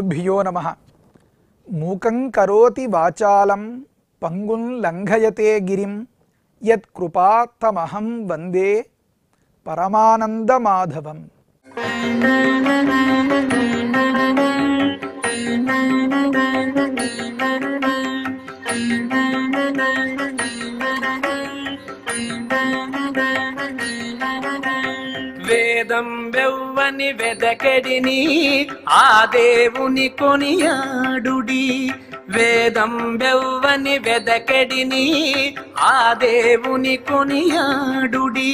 శ్రీగురుభ్యో నమ మూకం కరోతి వాచాలం పంగుం లంఘయతే గిరిం యత్కృపాత్తమహం వందే పరమానందమాధవం ఎవ్వని వెదకెడిని ఆ దేవుని కొనియాడుడి వేదం వెవ్వని వెదకెడిని ఆ దేవుని కొనియాడుడి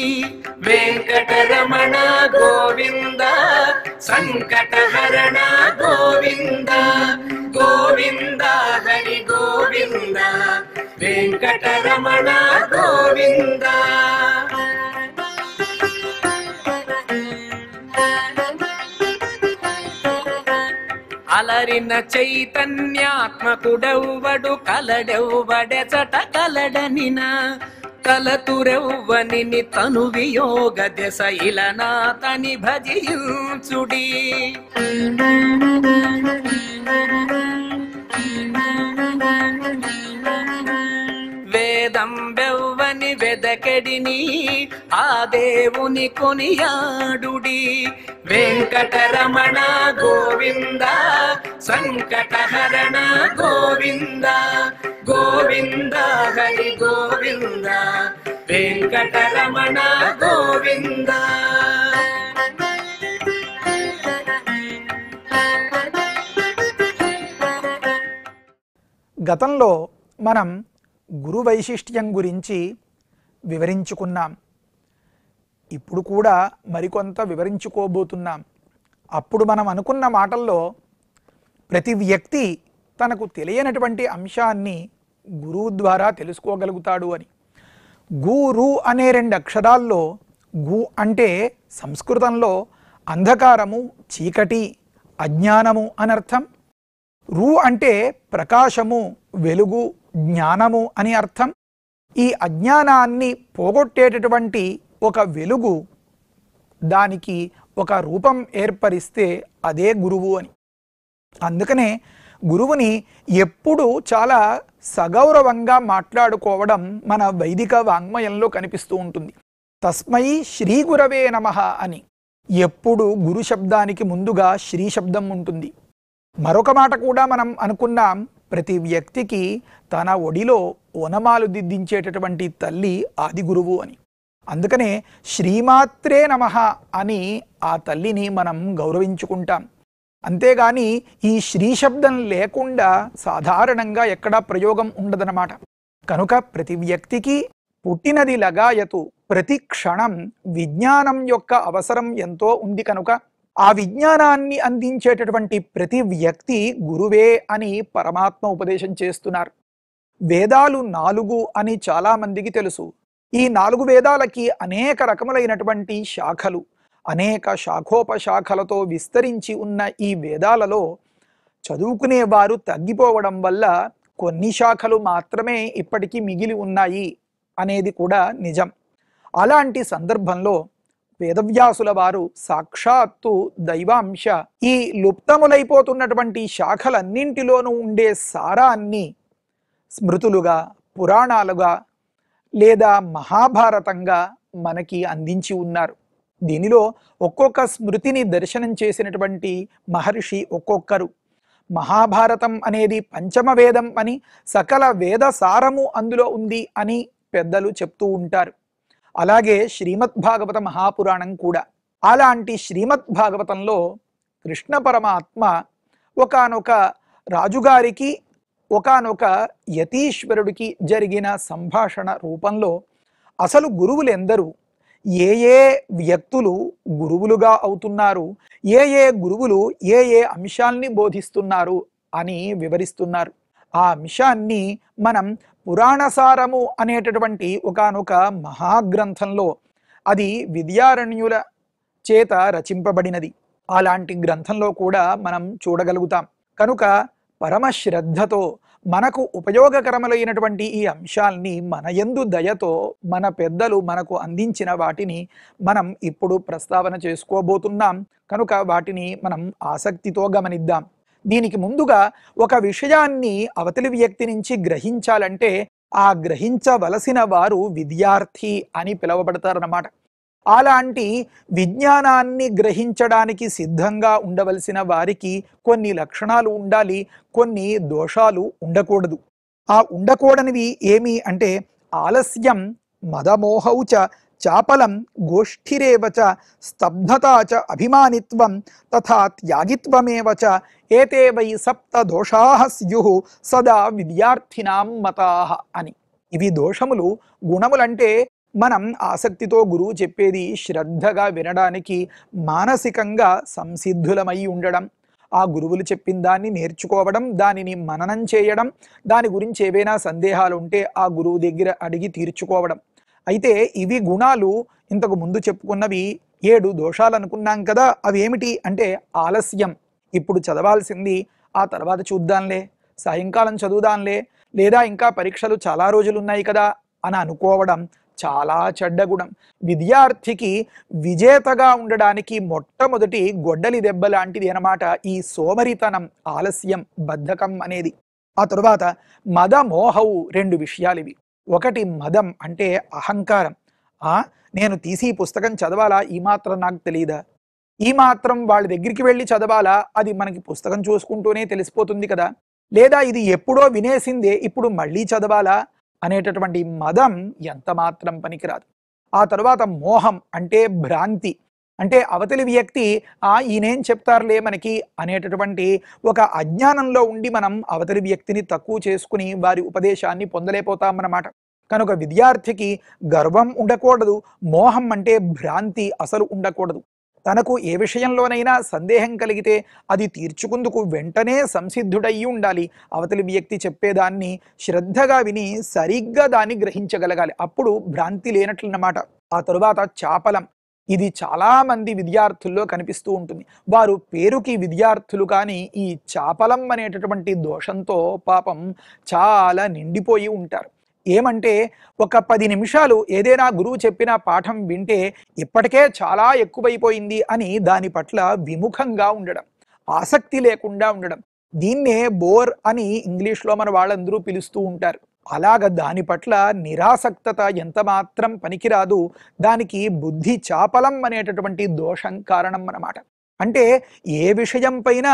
వెంకటరమణ గోవింద సంకటహరణ గోవింద గోవింద హరి గోవింద వెంకటరమణ గోవింద అలరిన చైతన్యాత్మకుడెవ్వడు కలడెవ్వడెచట కలడనిన కలతురెవ్వనిని తను వియోగ దశ ఇలనా తని భజించుడి దంబెవ్వని వెదకెడిని ఆ దేవుని కొనియాడుడి వెంకటరమణ గోవింద సంకటహరణ గోవింద గోవింద హరి గోవింద వెంకటరమణ గోవింద గతంలో మనం గురు వైశిష్ట్యం గురించి వివరించుకున్నాం ఇప్పుడు కూడా మరికొంత వివరించుకోబోతున్నాం అప్పుడు మనం అనుకున్న మాటల్లో ప్రతి వ్యక్తి తనకు తెలియనటువంటి అంశాన్ని గురువు ద్వారా తెలుసుకోగలుగుతాడు అని గురు అనే రెండు అక్షరాల్లో గు అంటే సంస్కృతంలో అంధకారము చీకటి అజ్ఞానము అనర్థం రు అంటే ప్రకాశము వెలుగు జ్ఞానము అని అర్థం ఈ అజ్ఞానాన్ని పోగొట్టేటటువంటి ఒక వెలుగు దానికి ఒక రూపం ఏర్పరిస్తే అదే గురువు అని అందుకనే గురువుని ఎప్పుడు చాలా సగౌరవంగా మాట్లాడుకోవడం మన వైదిక వాంగ్మయంలో కనిపిస్తూ ఉంటుంది తస్మై శ్రీ గురవే నమ అని ఎప్పుడు గురు శబ్దానికి ముందుగా శ్రీ శబ్దం ఉంటుంది మరొక మాట కూడా మనం అనుకున్నాం ప్రతి వ్యక్తికి తన ఒడిలో వనమాలు దిద్దించేటటువంటి తల్లి ఆది గురువు అని అందుకనే శ్రీమాత్రే నమ అని ఆ తల్లిని మనం గౌరవించుకుంటాం అంతేగాని ఈ శ్రీ శబ్దం లేకుండా సాధారణంగా ఎక్కడా ప్రయోగం ఉండదనమాట కనుక ప్రతి వ్యక్తికి పుట్టినది లగాయతు ప్రతి క్షణం విజ్ఞానం యొక్క అవసరం ఎంతో ఉంది కనుక ఆ విజ్ఞానాన్ని అందించేటటువంటి ప్రతి వ్యక్తి గురువే అని పరమాత్మ ఉపదేశం చేస్తున్నారు వేదాలు నాలుగు అని చాలామందికి తెలుసు ఈ నాలుగు వేదాలకి అనేక రకములైనటువంటి శాఖలు అనేక శాఖోపశాఖలతో విస్తరించి ఉన్న ఈ వేదాలలో చదువుకునేవారు తగ్గిపోవడం వల్ల కొన్ని శాఖలు మాత్రమే ఇప్పటికీ మిగిలి ఉన్నాయి అనేది కూడా నిజం అలాంటి సందర్భంలో వేదవ్యాసుల వారు సాక్షాత్తు దైవాంశ ఈ లుప్తములైపోతున్నటువంటి శాఖలన్నింటిలోనూ ఉండే సారాన్ని స్మృతులుగా పురాణాలుగా లేదా మహాభారతంగా మనకి అందించి ఉన్నారు దీనిలో ఒక్కొక్క స్మృతిని దర్శనం చేసినటువంటి మహర్షి ఒక్కొక్కరు మహాభారతం అనేది పంచమ వేదం అని సకల వేద సారము అందులో ఉంది అని పెద్దలు చెప్తూ ఉంటారు అలాగే శ్రీమద్భాగవత మహాపురాణం కూడా అలాంటి శ్రీమద్భాగవతంలో కృష్ణ పరమాత్మ ఒకనొక రాజుగారికి ఒకనొక యతీశ్వరుడికి జరిగిన సంభాషణ రూపంలో అసలు గురువులెందరూ ఏ ఏ వ్యక్తులు గురువులుగా అవుతున్నారు ఏ ఏ గురువులు ఏ ఏ అంశాల్ని బోధిస్తున్నారు అని వివరిస్తున్నారు ఆ అంశాన్ని మనం పురాణసారము అనేటటువంటి ఒకనొక మహాగ్రంథంలో అది విద్యారణ్యుల చేత రచింపబడినది అలాంటి గ్రంథంలో కూడా మనం చూడగలుగుతాం కనుక పరమశ్రద్ధతో మనకు ఉపయోగకరములైనటువంటి ఈ అంశాల్ని మన ఎందు దయతో మన పెద్దలు మనకు అందించిన వాటిని మనం ఇప్పుడు ప్రస్తావన చేసుకోబోతున్నాం కనుక వాటిని మనం ఆసక్తితో గమనిద్దాం దీనికి ముందుగా ఒక విషయాన్ని అవతలి వ్యక్తి నుంచి గ్రహించాలంటే ఆ గ్రహించవలసిన వారు విద్యార్థి అని పిలువబడతారన్నమాట అలాంటి విజ్ఞానాన్ని గ్రహించడానికి సిద్ధంగా ఉండవలసిన వారికి కొన్ని లక్షణాలు ఉండాలి కొన్ని దోషాలు ఉండకూడదు ఆ ఉండకూడనివి ఏమి అంటే ఆలస్యం మదమోహౌచ చాపలం గోష్ఠిరేవచ స్తబ్ధతాచ అభిమానిత్వం తథా త్యాగిత్వమేవచ ఏతే వై సప్త దోషా స్యు సదా విద్యార్థినాం మతా అని ఇవి దోషములు గుణములంటే మనం ఆసక్తితో గురువు చెప్పేది శ్రద్ధగా వినడానికి మానసికంగా సంసిద్ధులమై ఉండడం ఆ గురువులు చెప్పిన దాన్ని నేర్చుకోవడం దానిని మననం చేయడం దాని గురించి ఏవైనా సందేహాలు ఉంటే ఆ గురువు దగ్గర అడిగి తీర్చుకోవడం అయితే ఇవి గుణాలు ఇంతకు ముందు చెప్పుకున్నవి ఏడు దోషాలు అనుకున్నాం కదా అవి ఏమిటి అంటే ఆలస్యం ఇప్పుడు చదవాల్సింది ఆ తర్వాత చూద్దాంలే సాయంకాలం చదువుదాంలే లేదా ఇంకా పరీక్షలు చాలా రోజులు ఉన్నాయి కదా అని అనుకోవడం చాలా చెడ్డగుణం విద్యార్థికి విజేతగా ఉండడానికి మొట్టమొదటి గొడ్డలి దెబ్బ లాంటిది అనమాట ఈ సోమరితనం ఆలస్యం బద్ధకం అనేది ఆ తరువాత మదమోహవు రెండు ఇవి ఒకటి మదం అంటే అహంకారం నేను తీసి పుస్తకం చదవాలా ఈ మాత్రం నాకు తెలియదా ఈ మాత్రం వాళ్ళ దగ్గరికి వెళ్ళి చదవాలా అది మనకి పుస్తకం చూసుకుంటూనే తెలిసిపోతుంది కదా లేదా ఇది ఎప్పుడో వినేసిందే ఇప్పుడు మళ్ళీ చదవాలా అనేటటువంటి మదం ఎంత మాత్రం పనికిరాదు ఆ తర్వాత మోహం అంటే భ్రాంతి అంటే అవతలి వ్యక్తి ఆ ఈయనేం చెప్తారులే మనకి అనేటటువంటి ఒక అజ్ఞానంలో ఉండి మనం అవతలి వ్యక్తిని తక్కువ చేసుకుని వారి ఉపదేశాన్ని అన్నమాట కనుక విద్యార్థికి గర్వం ఉండకూడదు మోహం అంటే భ్రాంతి అసలు ఉండకూడదు తనకు ఏ విషయంలోనైనా సందేహం కలిగితే అది తీర్చుకుందుకు వెంటనే సంసిద్ధుడయ్యి ఉండాలి అవతలి వ్యక్తి చెప్పేదాన్ని శ్రద్ధగా విని సరిగ్గా దాన్ని గ్రహించగలగాలి అప్పుడు భ్రాంతి లేనట్లన్నమాట ఆ తరువాత చాపలం ఇది చాలామంది విద్యార్థుల్లో కనిపిస్తూ ఉంటుంది వారు పేరుకి విద్యార్థులు కానీ ఈ చాపలం అనేటటువంటి దోషంతో పాపం చాలా నిండిపోయి ఉంటారు ఏమంటే ఒక పది నిమిషాలు ఏదైనా గురువు చెప్పిన పాఠం వింటే ఇప్పటికే చాలా ఎక్కువైపోయింది అని దాని పట్ల విముఖంగా ఉండడం ఆసక్తి లేకుండా ఉండడం దీన్నే బోర్ అని ఇంగ్లీష్లో మన వాళ్ళందరూ పిలుస్తూ ఉంటారు అలాగ దాని పట్ల నిరాసక్తత ఎంత మాత్రం పనికిరాదు దానికి బుద్ధి చాపలం అనేటటువంటి దోషం కారణం అన్నమాట అంటే ఏ విషయం పైన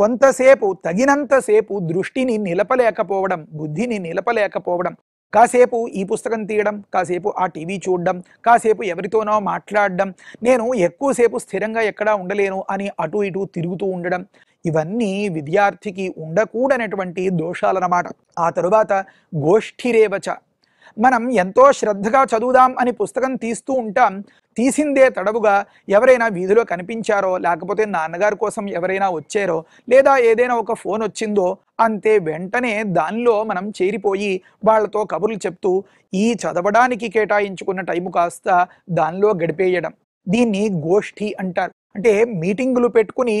కొంతసేపు తగినంతసేపు దృష్టిని నిలపలేకపోవడం బుద్ధిని నిలపలేకపోవడం కాసేపు ఈ పుస్తకం తీయడం కాసేపు ఆ టీవీ చూడడం కాసేపు ఎవరితోనో మాట్లాడడం నేను ఎక్కువసేపు స్థిరంగా ఎక్కడా ఉండలేను అని అటు ఇటు తిరుగుతూ ఉండడం ఇవన్నీ విద్యార్థికి ఉండకూడనటువంటి దోషాలన్నమాట ఆ తరువాత గోష్ఠిరేవచ మనం ఎంతో శ్రద్ధగా చదువుదాం అని పుస్తకం తీస్తూ ఉంటాం తీసిందే తడవుగా ఎవరైనా వీధిలో కనిపించారో లేకపోతే నాన్నగారి కోసం ఎవరైనా వచ్చారో లేదా ఏదైనా ఒక ఫోన్ వచ్చిందో అంతే వెంటనే దానిలో మనం చేరిపోయి వాళ్ళతో కబుర్లు చెప్తూ ఈ చదవడానికి కేటాయించుకున్న టైం కాస్త దానిలో గడిపేయడం దీన్ని గోష్ఠి అంటారు అంటే మీటింగులు పెట్టుకుని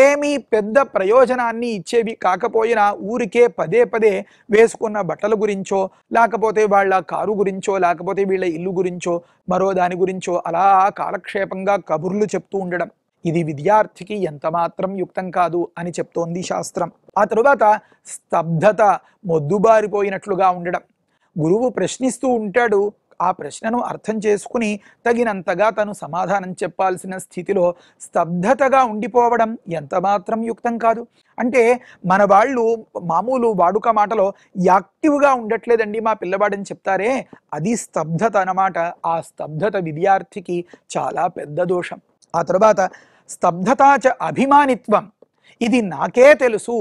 ఏమీ పెద్ద ప్రయోజనాన్ని ఇచ్చేవి కాకపోయినా ఊరికే పదే పదే వేసుకున్న బట్టల గురించో లేకపోతే వాళ్ళ కారు గురించో లేకపోతే వీళ్ళ ఇల్లు గురించో మరో దాని గురించో అలా కాలక్షేపంగా కబుర్లు చెప్తూ ఉండడం ఇది విద్యార్థికి ఎంతమాత్రం యుక్తం కాదు అని చెప్తోంది శాస్త్రం ఆ తరువాత స్తబ్దత మొద్దుబారిపోయినట్లుగా ఉండడం గురువు ప్రశ్నిస్తూ ఉంటాడు ఆ ప్రశ్నను అర్థం చేసుకుని తగినంతగా తను సమాధానం చెప్పాల్సిన స్థితిలో స్తబ్దతగా ఉండిపోవడం ఎంతమాత్రం యుక్తం కాదు అంటే మన వాళ్ళు మామూలు వాడుక మాటలో యాక్టివ్గా ఉండట్లేదండి మా పిల్లవాడని చెప్తారే అది స్తబ్దత అన్నమాట ఆ స్తబ్దత విద్యార్థికి చాలా పెద్ద దోషం ఆ తర్వాత స్తబ్దతాచ అభిమానిత్వం ఇది నాకే తెలుసు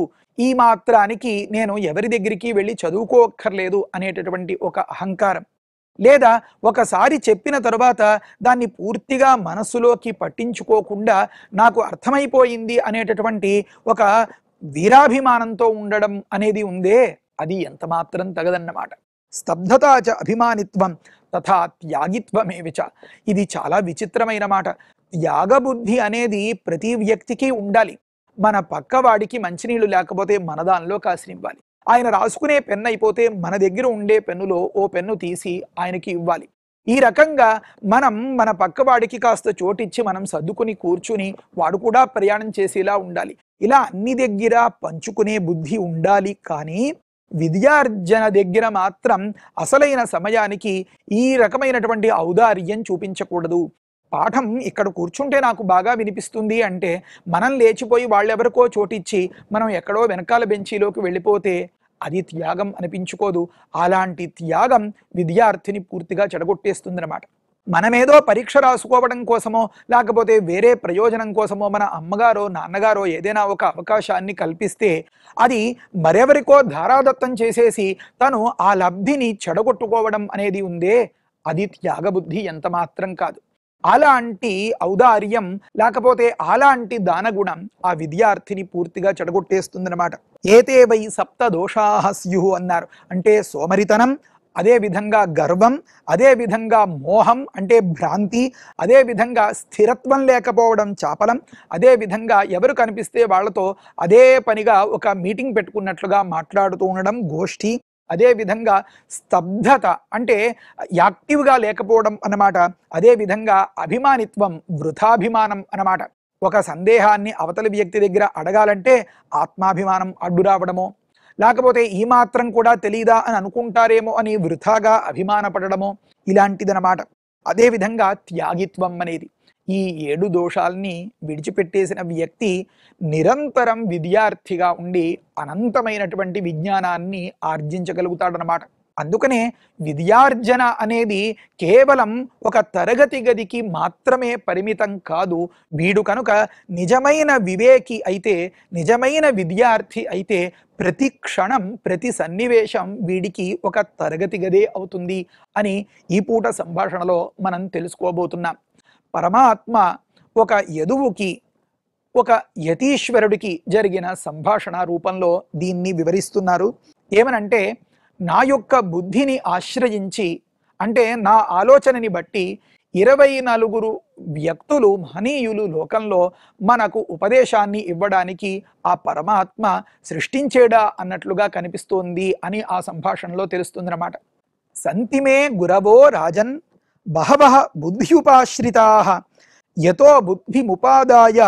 ఈ మాత్రానికి నేను ఎవరి దగ్గరికి వెళ్ళి చదువుకోక్కర్లేదు అనేటటువంటి ఒక అహంకారం లేదా ఒకసారి చెప్పిన తరువాత దాన్ని పూర్తిగా మనస్సులోకి పట్టించుకోకుండా నాకు అర్థమైపోయింది అనేటటువంటి ఒక వీరాభిమానంతో ఉండడం అనేది ఉందే అది ఎంత మాత్రం తగదన్నమాట చ అభిమానిత్వం తథా త్యాగిత్వమేవిచ ఇది చాలా విచిత్రమైన మాట త్యాగబుద్ధి అనేది ప్రతి వ్యక్తికి ఉండాలి మన పక్కవాడికి మంచినీళ్ళు లేకపోతే మన దానిలో కాసినివ్వాలి ఆయన రాసుకునే పెన్ను అయిపోతే మన దగ్గర ఉండే పెన్నులో ఓ పెన్ను తీసి ఆయనకి ఇవ్వాలి ఈ రకంగా మనం మన పక్కవాడికి కాస్త చోటిచ్చి మనం సర్దుకుని కూర్చుని వాడు కూడా ప్రయాణం చేసేలా ఉండాలి ఇలా అన్ని దగ్గర పంచుకునే బుద్ధి ఉండాలి కానీ విద్యార్జన దగ్గర మాత్రం అసలైన సమయానికి ఈ రకమైనటువంటి ఔదార్యం చూపించకూడదు పాఠం ఇక్కడ కూర్చుంటే నాకు బాగా వినిపిస్తుంది అంటే మనం లేచిపోయి వాళ్ళెవరికో చోటిచ్చి మనం ఎక్కడో వెనకాల బెంచీలోకి వెళ్ళిపోతే అది త్యాగం అనిపించుకోదు అలాంటి త్యాగం విద్యార్థిని పూర్తిగా చెడగొట్టేస్తుందన్నమాట మనమేదో పరీక్ష రాసుకోవడం కోసమో లేకపోతే వేరే ప్రయోజనం కోసమో మన అమ్మగారో నాన్నగారో ఏదైనా ఒక అవకాశాన్ని కల్పిస్తే అది మరెవరికో ధారాదత్తం చేసేసి తను ఆ లబ్ధిని చెడగొట్టుకోవడం అనేది ఉందే అది త్యాగబుద్ధి ఎంత మాత్రం కాదు అలాంటి ఔదార్యం లేకపోతే అలాంటి దానగుణం ఆ విద్యార్థిని పూర్తిగా చెడగొట్టేస్తుందన్నమాట ఏతే వై సప్త దోషాహ స్యు అన్నారు అంటే సోమరితనం అదే విధంగా గర్వం అదే విధంగా మోహం అంటే భ్రాంతి అదే విధంగా స్థిరత్వం లేకపోవడం చాపలం అదే విధంగా ఎవరు కనిపిస్తే వాళ్ళతో అదే పనిగా ఒక మీటింగ్ పెట్టుకున్నట్లుగా మాట్లాడుతూ ఉండడం గోష్ఠి అదేవిధంగా స్తబ్దత అంటే యాక్టివ్గా లేకపోవడం అన్నమాట అదేవిధంగా అభిమానిత్వం వృథాభిమానం అన్నమాట ఒక సందేహాన్ని అవతలి వ్యక్తి దగ్గర అడగాలంటే ఆత్మాభిమానం అడ్డు రావడమో లేకపోతే ఈ మాత్రం కూడా తెలీదా అని అనుకుంటారేమో అని వృథాగా అభిమానపడడమో ఇలాంటిదన్నమాట అదేవిధంగా త్యాగిత్వం అనేది ఈ ఏడు దోషాల్ని విడిచిపెట్టేసిన వ్యక్తి నిరంతరం విద్యార్థిగా ఉండి అనంతమైనటువంటి విజ్ఞానాన్ని ఆర్జించగలుగుతాడనమాట అందుకనే విద్యార్జన అనేది కేవలం ఒక తరగతి గదికి మాత్రమే పరిమితం కాదు వీడు కనుక నిజమైన వివేకి అయితే నిజమైన విద్యార్థి అయితే ప్రతి క్షణం ప్రతి సన్నివేశం వీడికి ఒక తరగతి గదే అవుతుంది అని ఈ పూట సంభాషణలో మనం తెలుసుకోబోతున్నాం పరమాత్మ ఒక యదువుకి ఒక యతీశ్వరుడికి జరిగిన సంభాషణ రూపంలో దీన్ని వివరిస్తున్నారు ఏమనంటే నా యొక్క బుద్ధిని ఆశ్రయించి అంటే నా ఆలోచనని బట్టి ఇరవై నలుగురు వ్యక్తులు మహనీయులు లోకంలో మనకు ఉపదేశాన్ని ఇవ్వడానికి ఆ పరమాత్మ సృష్టించేడా అన్నట్లుగా కనిపిస్తోంది అని ఆ సంభాషణలో తెలుస్తుంది అన్నమాట సంతిమే గురవో రాజన్ బహవ బుద్ధ్యుపాశ్రితా యతో బుద్ధిముపాదాయ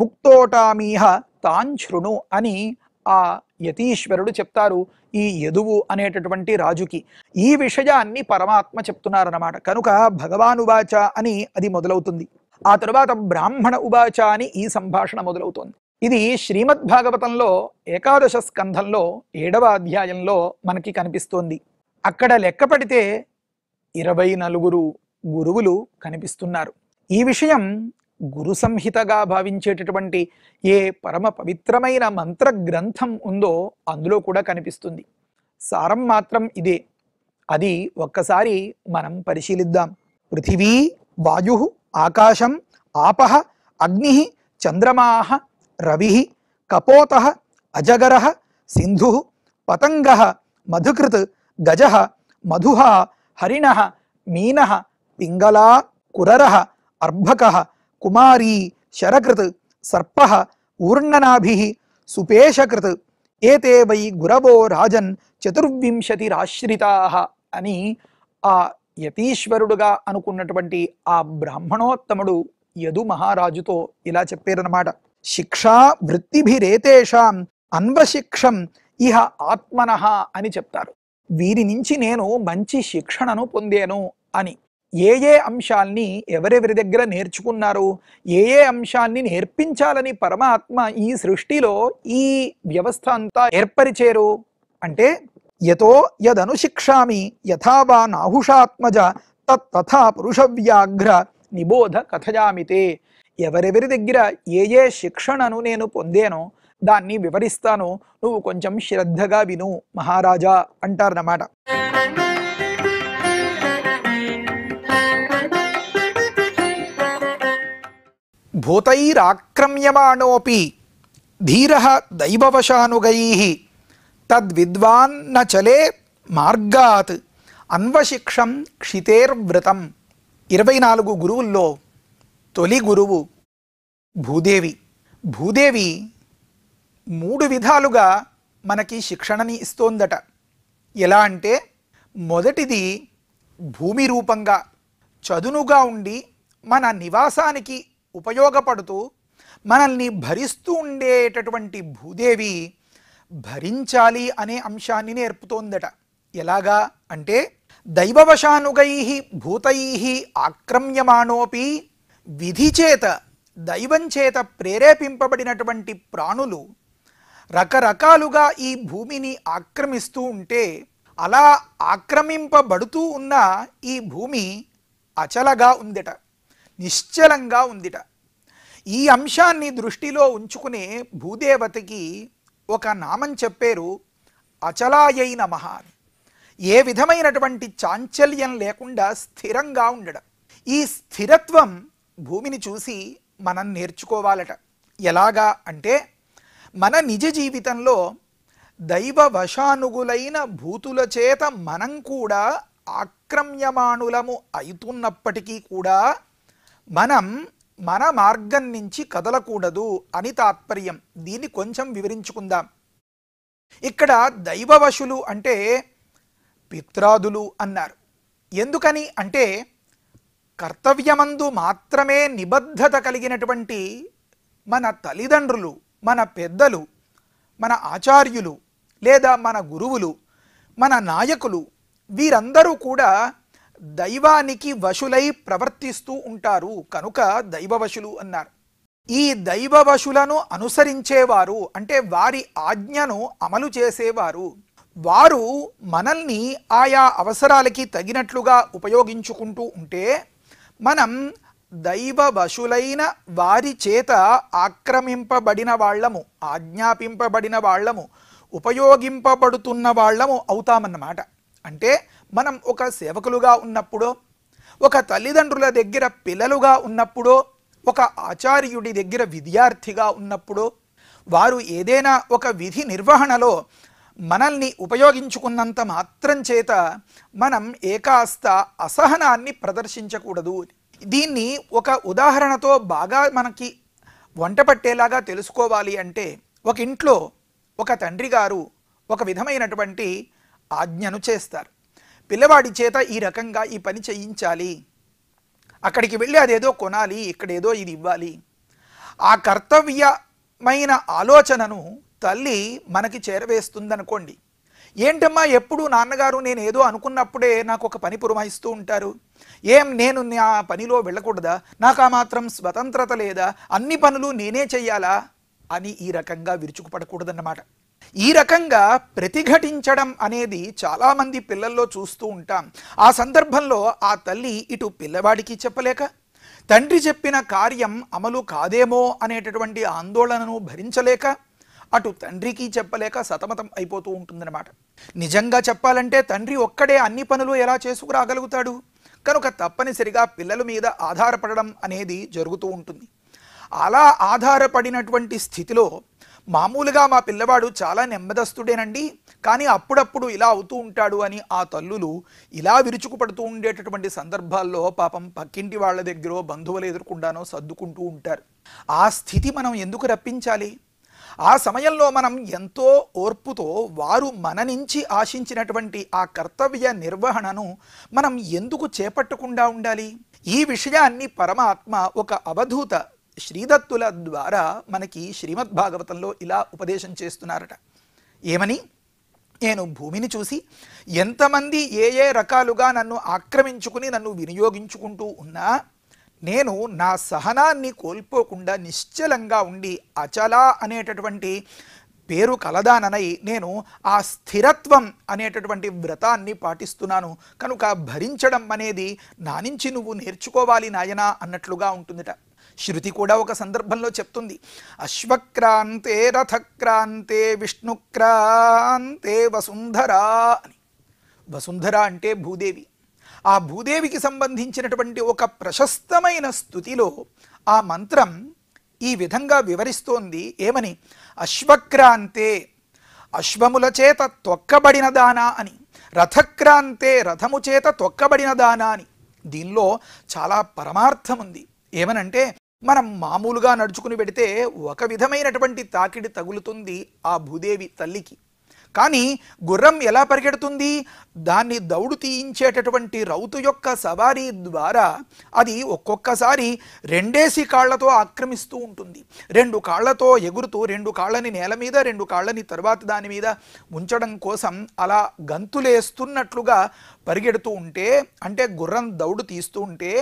ముక్తోటామీహ తాంఛృణు అని ఆ యతీశ్వరుడు చెప్తారు ఈ యదువు అనేటటువంటి రాజుకి ఈ విషయాన్ని పరమాత్మ చెప్తున్నారన్నమాట కనుక భగవాను ఉవాచ అని అది మొదలవుతుంది ఆ తరువాత బ్రాహ్మణ ఉవాచ అని ఈ సంభాషణ మొదలవుతోంది ఇది శ్రీమద్ భాగవతంలో ఏకాదశ స్కంధంలో ఏడవ అధ్యాయంలో మనకి కనిపిస్తోంది అక్కడ లెక్క పడితే ఇరవై నలుగురు గురువులు కనిపిస్తున్నారు ఈ విషయం గురు సంహితగా భావించేటటువంటి ఏ పరమ పవిత్రమైన మంత్ర గ్రంథం ఉందో అందులో కూడా కనిపిస్తుంది సారం మాత్రం ఇదే అది ఒక్కసారి మనం పరిశీలిద్దాం పృథివీ వాయు ఆకాశం ఆపహ అగ్ని చంద్రమాహ రవి కపోత అజగర సింధు పతంగ మధుకృత్ గజ మధుహ హరిణ మీన పింగళా కురర అర్భక కుమారీ శరకృత్ సర్ప ఊర్ణనాభి సుపేషకృత్ ఏతే వై గురవో రాజన్ చతుర్వింశతిరాశ్రితా అని ఆ యతీశ్వరుడుగా అనుకున్నటువంటి ఆ బ్రాహ్మణోత్తముడు యదు మహారాజుతో ఇలా చెప్పారనమాట శిక్షా వృత్తిభిరేతేషాం అన్వశిక్షం ఇహ ఆత్మన అని చెప్తారు వీరి నుంచి నేను మంచి శిక్షణను పొందాను అని ఏ ఏ అంశాల్ని ఎవరెవరి దగ్గర నేర్చుకున్నారు ఏ ఏ అంశాల్ని నేర్పించాలని పరమాత్మ ఈ సృష్టిలో ఈ వ్యవస్థ అంతా ఏర్పరిచేరు అంటే యతో యదనుశిక్షామి యథావా నాహుషాత్మజ తథా పురుషవ్యాఘ్ర నిబోధ కథజామితే ఎవరెవరి దగ్గర ఏ ఏ శిక్షణను నేను పొందానో దాన్ని వివరిస్తాను నువ్వు కొంచెం శ్రద్ధగా విను మహారాజా అంటారన్నమాట భూతైరాక్రమ్యమాణోపి ధీర దైవవశానుగై తద్విద్వాన్ న చలే మార్గాత్ అన్వశిక్షం క్షితేర్వ్రతం ఇరవై నాలుగు గురువుల్లో తొలి గురువు భూదేవి భూదేవి మూడు విధాలుగా మనకి శిక్షణని ఇస్తోందట ఎలా అంటే మొదటిది భూమి రూపంగా చదునుగా ఉండి మన నివాసానికి ఉపయోగపడుతూ మనల్ని భరిస్తూ ఉండేటటువంటి భూదేవి భరించాలి అనే అంశాన్ని నేర్పుతోందట ఎలాగా అంటే దైవవశానుగై భూతై ఆక్రమ్యమాణోపి విధిచేత దైవంచేత ప్రేరేపింపబడినటువంటి ప్రాణులు రకరకాలుగా ఈ భూమిని ఆక్రమిస్తూ ఉంటే అలా ఆక్రమింపబడుతూ ఉన్న ఈ భూమి అచలగా ఉందట నిశ్చలంగా ఉందిట ఈ అంశాన్ని దృష్టిలో ఉంచుకునే భూదేవతకి ఒక నామం చెప్పారు అచలాయైన నమ అని ఏ విధమైనటువంటి చాంచల్యం లేకుండా స్థిరంగా ఉండడం ఈ స్థిరత్వం భూమిని చూసి మనం నేర్చుకోవాలట ఎలాగా అంటే మన నిజ జీవితంలో దైవ వశానుగులైన భూతుల చేత మనం కూడా ఆక్రమ్యమాణులము అవుతున్నప్పటికీ కూడా మనం మన మార్గం నుంచి కదలకూడదు అని తాత్పర్యం దీన్ని కొంచెం వివరించుకుందాం ఇక్కడ దైవవశులు అంటే పిత్రాదులు అన్నారు ఎందుకని అంటే కర్తవ్యమందు మాత్రమే నిబద్ధత కలిగినటువంటి మన తల్లిదండ్రులు మన పెద్దలు మన ఆచార్యులు లేదా మన గురువులు మన నాయకులు వీరందరూ కూడా దైవానికి వశులై ప్రవర్తిస్తూ ఉంటారు కనుక దైవవశులు అన్నారు ఈ దైవవశులను అనుసరించేవారు అంటే వారి ఆజ్ఞను అమలు చేసేవారు వారు మనల్ని ఆయా అవసరాలకి తగినట్లుగా ఉపయోగించుకుంటూ ఉంటే మనం దైవవశులైన వారి చేత ఆక్రమింపబడిన వాళ్ళము ఆజ్ఞాపింపబడిన వాళ్ళము ఉపయోగింపబడుతున్న వాళ్ళము అవుతామన్నమాట అంటే మనం ఒక సేవకులుగా ఉన్నప్పుడో ఒక తల్లిదండ్రుల దగ్గర పిల్లలుగా ఉన్నప్పుడో ఒక ఆచార్యుడి దగ్గర విద్యార్థిగా ఉన్నప్పుడో వారు ఏదైనా ఒక విధి నిర్వహణలో మనల్ని ఉపయోగించుకున్నంత మాత్రం చేత మనం ఏకాస్త అసహనాన్ని ప్రదర్శించకూడదు దీన్ని ఒక ఉదాహరణతో బాగా మనకి వంట పట్టేలాగా తెలుసుకోవాలి అంటే ఒక ఇంట్లో ఒక తండ్రి గారు ఒక విధమైనటువంటి ఆజ్ఞను చేస్తారు పిల్లవాడి చేత ఈ రకంగా ఈ పని చేయించాలి అక్కడికి వెళ్ళి అదేదో కొనాలి ఇక్కడేదో ఇది ఇవ్వాలి ఆ కర్తవ్యమైన ఆలోచనను తల్లి మనకి చేరవేస్తుందనుకోండి ఏంటమ్మా ఎప్పుడు నాన్నగారు నేను ఏదో అనుకున్నప్పుడే నాకు ఒక పని పురమాయిస్తూ ఉంటారు ఏం నేను నా పనిలో వెళ్ళకూడదా నాకు ఆ మాత్రం స్వతంత్రత లేదా అన్ని పనులు నేనే చెయ్యాలా అని ఈ రకంగా విరుచుకుపడకూడదన్నమాట ఈ రకంగా ప్రతిఘటించడం అనేది చాలామంది పిల్లల్లో చూస్తూ ఉంటాం ఆ సందర్భంలో ఆ తల్లి ఇటు పిల్లవాడికి చెప్పలేక తండ్రి చెప్పిన కార్యం అమలు కాదేమో అనేటటువంటి ఆందోళనను భరించలేక అటు తండ్రికి చెప్పలేక సతమతం అయిపోతూ ఉంటుందన్నమాట నిజంగా చెప్పాలంటే తండ్రి ఒక్కడే అన్ని పనులు ఎలా చేసుకురాగలుగుతాడు కనుక తప్పనిసరిగా పిల్లల మీద ఆధారపడడం అనేది జరుగుతూ ఉంటుంది అలా ఆధారపడినటువంటి స్థితిలో మామూలుగా మా పిల్లవాడు చాలా నెమ్మదస్తుడేనండి కానీ అప్పుడప్పుడు ఇలా అవుతూ ఉంటాడు అని ఆ తల్లులు ఇలా విరుచుకుపడుతూ ఉండేటటువంటి సందర్భాల్లో పాపం పక్కింటి వాళ్ళ దగ్గర బంధువులు ఎదుర్కొండానో సర్దుకుంటూ ఉంటారు ఆ స్థితి మనం ఎందుకు రప్పించాలి ఆ సమయంలో మనం ఎంతో ఓర్పుతో వారు మన నుంచి ఆశించినటువంటి ఆ కర్తవ్య నిర్వహణను మనం ఎందుకు చేపట్టకుండా ఉండాలి ఈ విషయాన్ని పరమాత్మ ఒక అవధూత శ్రీదత్తుల ద్వారా మనకి శ్రీమద్భాగవతంలో ఇలా ఉపదేశం చేస్తున్నారట ఏమని నేను భూమిని చూసి ఎంతమంది ఏ ఏ రకాలుగా నన్ను ఆక్రమించుకుని నన్ను వినియోగించుకుంటూ ఉన్నా నేను నా సహనాన్ని కోల్పోకుండా నిశ్చలంగా ఉండి అచల అనేటటువంటి పేరు కలదాననై నేను ఆ స్థిరత్వం అనేటటువంటి వ్రతాన్ని పాటిస్తున్నాను కనుక భరించడం అనేది నా నుంచి నువ్వు నేర్చుకోవాలి నాయనా అన్నట్లుగా ఉంటుందిట శృతి కూడా ఒక సందర్భంలో చెప్తుంది అశ్వక్రాంతే రథక్రాంతే విష్ణుక్రాంతే వసుంధరా అని వసుంధర అంటే భూదేవి ఆ భూదేవికి సంబంధించినటువంటి ఒక ప్రశస్తమైన స్థుతిలో ఆ మంత్రం ఈ విధంగా వివరిస్తోంది ఏమని అశ్వక్రాంతే అశ్వముల చేత తొక్కబడిన దానా అని రథక్రాంతే రథము చేత తొక్కబడిన దానా అని దీనిలో చాలా పరమార్థం ఉంది ఏమనంటే మనం మామూలుగా నడుచుకుని పెడితే ఒక విధమైనటువంటి తాకిడి తగులుతుంది ఆ భూదేవి తల్లికి కానీ గుర్రం ఎలా పరిగెడుతుంది దాన్ని దౌడు తీయించేటటువంటి రౌతు యొక్క సవారీ ద్వారా అది ఒక్కొక్కసారి రెండేసి కాళ్లతో ఆక్రమిస్తూ ఉంటుంది రెండు కాళ్లతో ఎగురుతూ రెండు కాళ్ళని నేల మీద రెండు కాళ్ళని తర్వాత దాని మీద ఉంచడం కోసం అలా గంతులేస్తున్నట్లుగా పరిగెడుతూ ఉంటే అంటే గుర్రం దౌడు తీస్తూ ఉంటే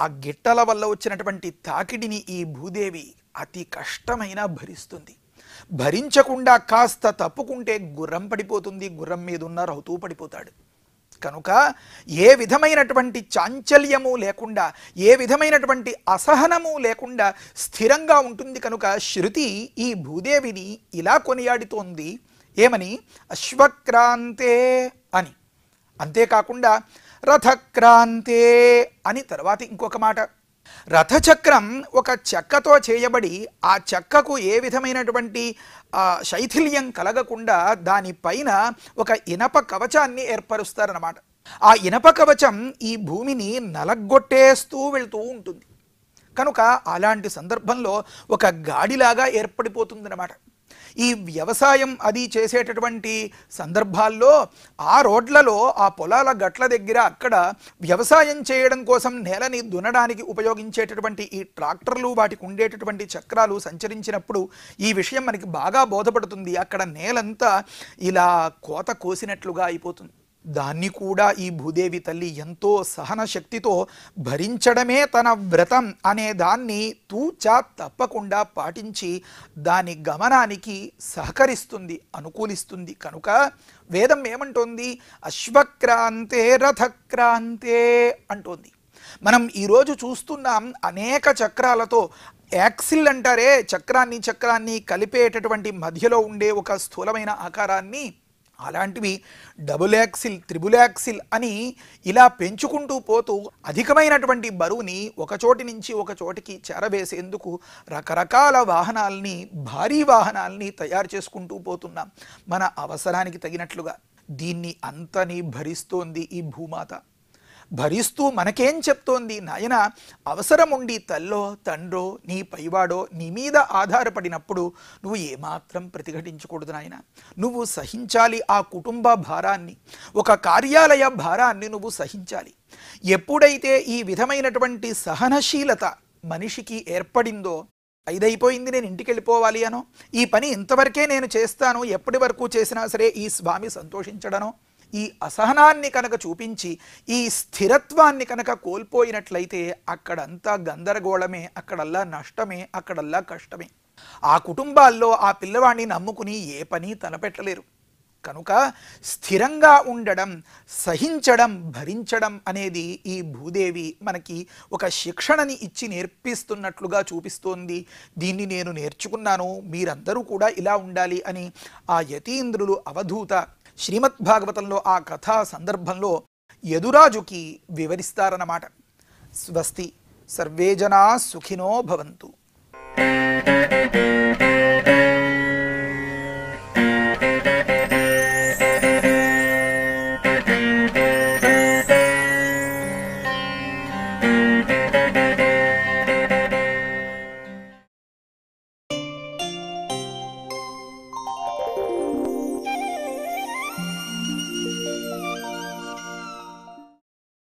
ఆ గిట్టల వల్ల వచ్చినటువంటి తాకిడిని ఈ భూదేవి అతి కష్టమైన భరిస్తుంది భరించకుండా కాస్త తప్పుకుంటే గుర్రం పడిపోతుంది గుర్రం మీద ఉన్న రౌతూ పడిపోతాడు కనుక ఏ విధమైనటువంటి చాంచల్యము లేకుండా ఏ విధమైనటువంటి అసహనము లేకుండా స్థిరంగా ఉంటుంది కనుక శృతి ఈ భూదేవిని ఇలా కొనియాడుతోంది ఏమని అశ్వక్రాంతే అని అంతేకాకుండా రథక్రాంతే అని తర్వాత ఇంకొక మాట రథచక్రం ఒక చెక్కతో చేయబడి ఆ చెక్కకు ఏ విధమైనటువంటి శైథిల్యం కలగకుండా దానిపైన ఒక ఇనప కవచాన్ని ఏర్పరుస్తారన్నమాట ఆ ఇనప కవచం ఈ భూమిని నలగొట్టేస్తూ వెళ్తూ ఉంటుంది కనుక అలాంటి సందర్భంలో ఒక గాడిలాగా ఏర్పడిపోతుందన్నమాట ఈ వ్యవసాయం అది చేసేటటువంటి సందర్భాల్లో ఆ రోడ్లలో ఆ పొలాల గట్ల దగ్గర అక్కడ వ్యవసాయం చేయడం కోసం నేలని దున్నడానికి ఉపయోగించేటటువంటి ఈ ట్రాక్టర్లు వాటికి ఉండేటటువంటి చక్రాలు సంచరించినప్పుడు ఈ విషయం మనకి బాగా బోధపడుతుంది అక్కడ నేలంతా ఇలా కోత కోసినట్లుగా అయిపోతుంది దాన్ని కూడా ఈ భూదేవి తల్లి ఎంతో సహన శక్తితో భరించడమే తన వ్రతం అనే దాన్ని తూచా తప్పకుండా పాటించి దాని గమనానికి సహకరిస్తుంది అనుకూలిస్తుంది కనుక వేదం ఏమంటోంది అశ్వక్రాంతే రథక్రాంతే అంటోంది మనం ఈరోజు చూస్తున్నాం అనేక చక్రాలతో యాక్సిల్ అంటారే చక్రాన్ని చక్రాన్ని కలిపేటటువంటి మధ్యలో ఉండే ఒక స్థూలమైన ఆకారాన్ని అలాంటివి డబుల్ యాక్సిల్ త్రిబుల్ యాక్సిల్ అని ఇలా పెంచుకుంటూ పోతూ అధికమైనటువంటి బరువుని ఒకచోటి నుంచి ఒక చోటికి చేరవేసేందుకు రకరకాల వాహనాల్ని భారీ వాహనాల్ని తయారు చేసుకుంటూ పోతున్నాం మన అవసరానికి తగినట్లుగా దీన్ని అంతని భరిస్తోంది ఈ భూమాత భరిస్తూ మనకేం చెప్తోంది నాయన అవసరముండి తల్లో తండ్రో నీ పైవాడో నీ మీద ఆధారపడినప్పుడు నువ్వు ఏమాత్రం ప్రతిఘటించకూడదు నాయన నువ్వు సహించాలి ఆ కుటుంబ భారాన్ని ఒక కార్యాలయ భారాన్ని నువ్వు సహించాలి ఎప్పుడైతే ఈ విధమైనటువంటి సహనశీలత మనిషికి ఏర్పడిందో ఐదైపోయింది నేను ఇంటికి వెళ్ళిపోవాలి అనో ఈ పని ఇంతవరకే నేను చేస్తాను ఎప్పటి వరకు చేసినా సరే ఈ స్వామి సంతోషించడనో ఈ అసహనాన్ని కనుక చూపించి ఈ స్థిరత్వాన్ని కనుక కోల్పోయినట్లయితే అక్కడంతా గందరగోళమే అక్కడల్లా నష్టమే అక్కడల్లా కష్టమే ఆ కుటుంబాల్లో ఆ పిల్లవాడిని నమ్ముకుని ఏ పని తలపెట్టలేరు కనుక స్థిరంగా ఉండడం సహించడం భరించడం అనేది ఈ భూదేవి మనకి ఒక శిక్షణని ఇచ్చి నేర్పిస్తున్నట్లుగా చూపిస్తోంది దీన్ని నేను నేర్చుకున్నాను మీరందరూ కూడా ఇలా ఉండాలి అని ఆ యతీంద్రులు అవధూత శ్రీమద్భాగవతంలో ఆ కథా సందర్భంలో యదురాజుకి వివరిస్తారన్నమాట స్వస్తి సర్వే జనా సుఖినో భవంతు